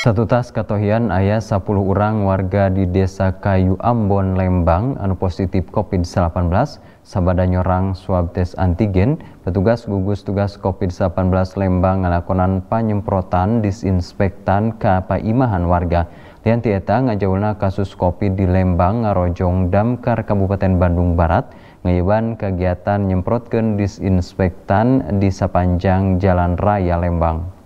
Satu tas katohian ayah 10 orang warga di desa Kayu Ambon Lembang anu positif COVID-19 sabada nyorang swab tes antigen petugas gugus tugas COVID-19 Lembang ngalakonan penyemprotan disinfektan ke paimahan warga lian tieta ngajawulna kasus COVID di Lembang ngarojong damkar Kabupaten Bandung Barat ngayeban kegiatan nyemprotkan disinfektan di sepanjang jalan raya Lembang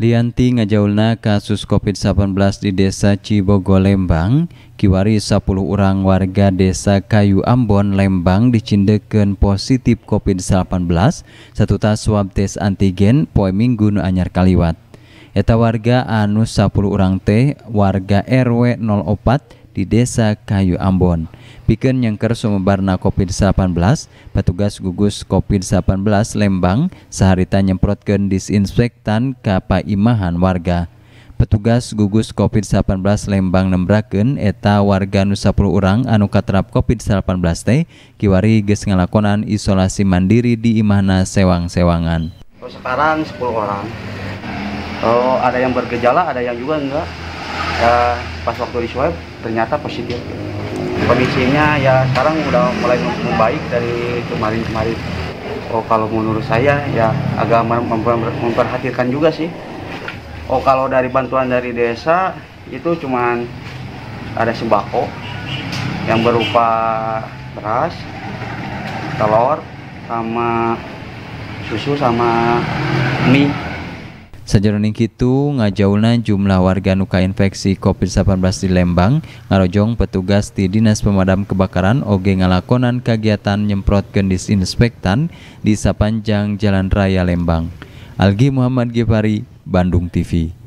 nti ngajaul na kasus copi 18 di desa Cibogo Lembang kiwari 10 urang warga desa kayu Ambon Lembang diciindeken positif copi 18 satu ta suap tes antigen poi minggu anyar kaliwat eta warga anus 10 urang T warga R rw 04, di Desa Kayu Ambon. piken yang kerso membarna COVID-18, petugas gugus COVID-18 Lembang seharita nyemprotkan disinfektan ke imahan warga. Petugas gugus COVID-19 Lembang nembraken eta warga nusa puluh orang anu katerap COVID-19 teh kiwari ges ngelakonan isolasi mandiri di imahna sewang-sewangan. Sekarang 10 orang. Oh, ada yang bergejala, ada yang juga enggak. Eh, pas waktu di swab ternyata positif kondisinya ya sekarang udah mulai membaik dari kemarin-kemarin oh kalau menurut saya ya agak memperhatikan juga sih oh kalau dari bantuan dari desa itu cuman ada sembako yang berupa beras telur sama susu sama mie Sajaroning itu, ngajauna jumlah warga nuka infeksi COVID-19 di Lembang ngarojong petugas di Dinas Pemadam Kebakaran oge ngalakonan kegiatan nyemprot gendis inspektan di sepanjang Jalan Raya Lembang. Algi Muhammad Gifari, Bandung TV.